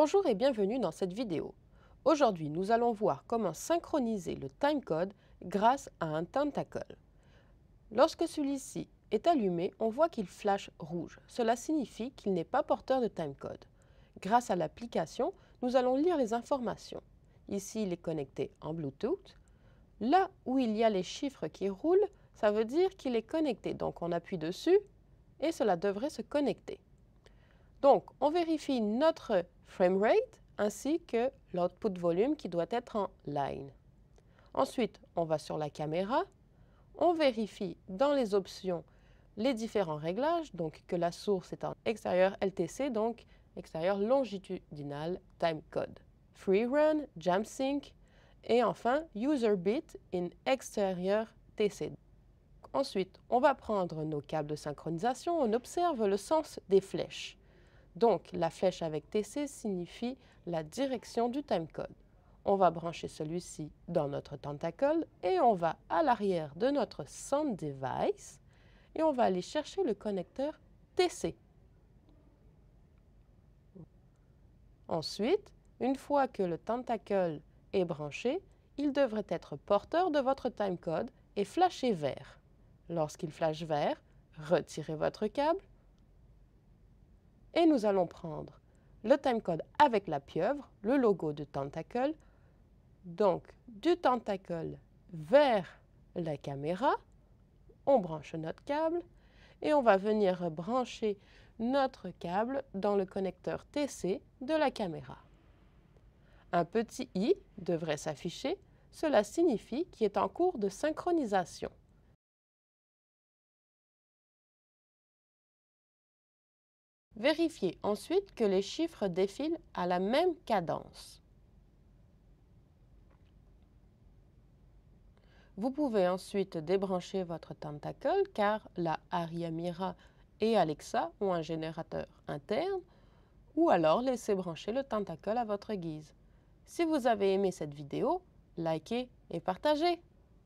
Bonjour et bienvenue dans cette vidéo. Aujourd'hui, nous allons voir comment synchroniser le timecode grâce à un tentacle. Lorsque celui-ci est allumé, on voit qu'il flash rouge. Cela signifie qu'il n'est pas porteur de timecode. Grâce à l'application, nous allons lire les informations. Ici, il est connecté en Bluetooth. Là où il y a les chiffres qui roulent, ça veut dire qu'il est connecté. Donc, on appuie dessus et cela devrait se connecter. Donc, on vérifie notre Frame rate, ainsi que l'output volume qui doit être en line. Ensuite, on va sur la caméra, on vérifie dans les options les différents réglages, donc que la source est en extérieur LTC, donc extérieur longitudinal timecode, free run, jam sync et enfin user bit in extérieur TC. Ensuite, on va prendre nos câbles de synchronisation, on observe le sens des flèches. Donc, la flèche avec TC signifie la direction du timecode. On va brancher celui-ci dans notre tentacle et on va à l'arrière de notre sound device et on va aller chercher le connecteur TC. Ensuite, une fois que le tentacle est branché, il devrait être porteur de votre timecode et flasher vert. Lorsqu'il flash vert, retirez votre câble et nous allons prendre le timecode avec la pieuvre, le logo de Tentacle, donc du Tentacle vers la caméra, on branche notre câble et on va venir brancher notre câble dans le connecteur TC de la caméra. Un petit i devrait s'afficher, cela signifie qu'il est en cours de synchronisation. Vérifiez ensuite que les chiffres défilent à la même cadence. Vous pouvez ensuite débrancher votre tentacule car la Ariamira et Alexa ont un générateur interne ou alors laissez brancher le tentacule à votre guise. Si vous avez aimé cette vidéo, likez et partagez.